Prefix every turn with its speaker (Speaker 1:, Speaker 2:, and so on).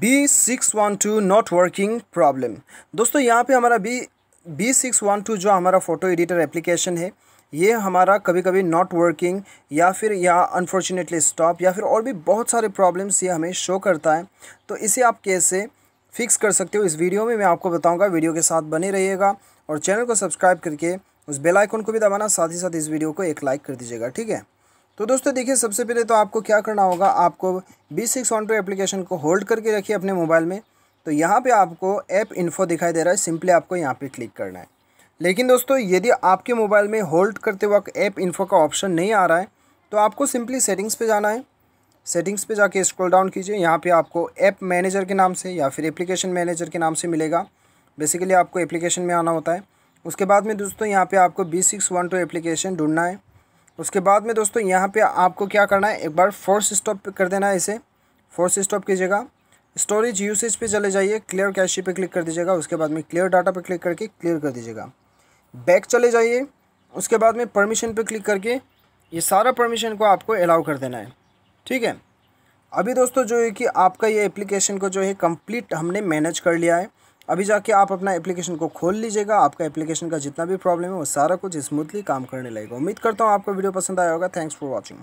Speaker 1: B six one two not working problem दोस्तों यहाँ पे हमारा B B six one two जो हमारा फ़ोटो एडिटर एप्लीकेशन है ये हमारा कभी कभी नॉट वर्किंग या फिर यहाँ अनफॉर्चुनेटली स्टॉप या फिर और भी बहुत सारे प्रॉब्लम्स ये हमें शो करता है तो इसे आप कैसे फिक्स कर सकते हो इस वीडियो में मैं आपको बताऊँगा वीडियो के साथ बने रहिएगा और चैनल को सब्सक्राइब करके उस बेलाइकॉन को भी दबाना साथ ही साथ इस वीडियो को एक लाइक कर दीजिएगा ठीक है तो दोस्तों देखिए सबसे पहले तो आपको क्या करना होगा आपको B six one two application को होल्ड करके रखिए अपने मोबाइल में तो यहाँ पे आपको ऐप इन्फो दिखाई दे रहा है सिंपली आपको यहाँ पे क्लिक करना है लेकिन दोस्तों यदि आपके मोबाइल में होल्ड करते वक्त ऐप इन्फो का ऑप्शन नहीं आ रहा है तो आपको सिंपली सेटिंग्स पर जाना है सेटिंग्स पर जाके स्क्रोल डाउन कीजिए यहाँ पर आपको ऐप मैनेजर के नाम से या फिर एप्लीकेशन मैनेजर के नाम से मिलेगा बेसिकली आपको एप्लीकेशन में आना होता है उसके बाद में दोस्तों यहाँ पर आपको B six one two application ढूंढना है उसके बाद में दोस्तों यहाँ पे आपको क्या करना है एक बार फोर्स स्टॉप कर देना है इसे फोर्स स्टॉप कीजिएगा स्टोरेज यूसेज पे चले जाइए क्लियर कैशी पे क्लिक कर दीजिएगा उसके बाद में क्लियर डाटा पे क्लिक करके क्लियर कर दीजिएगा बैक चले जाइए उसके बाद में परमिशन पे क्लिक करके ये सारा परमिशन को आपको अलाउ कर देना है ठीक है अभी दोस्तों जो है कि आपका ये एप्लीकेशन को जो है कम्प्लीट हमने मैनेज कर लिया है अभी जाके आप अपना एप्लीकेशन को खोल लीजिएगा आपका एप्लीकेशन का जितना भी प्रॉब्लम है वो सारा कुछ स्मूथली काम करने लगेगा उम्मीद करता हूँ आपको वीडियो पसंद आया होगा थैंक्स फॉर वॉचिंग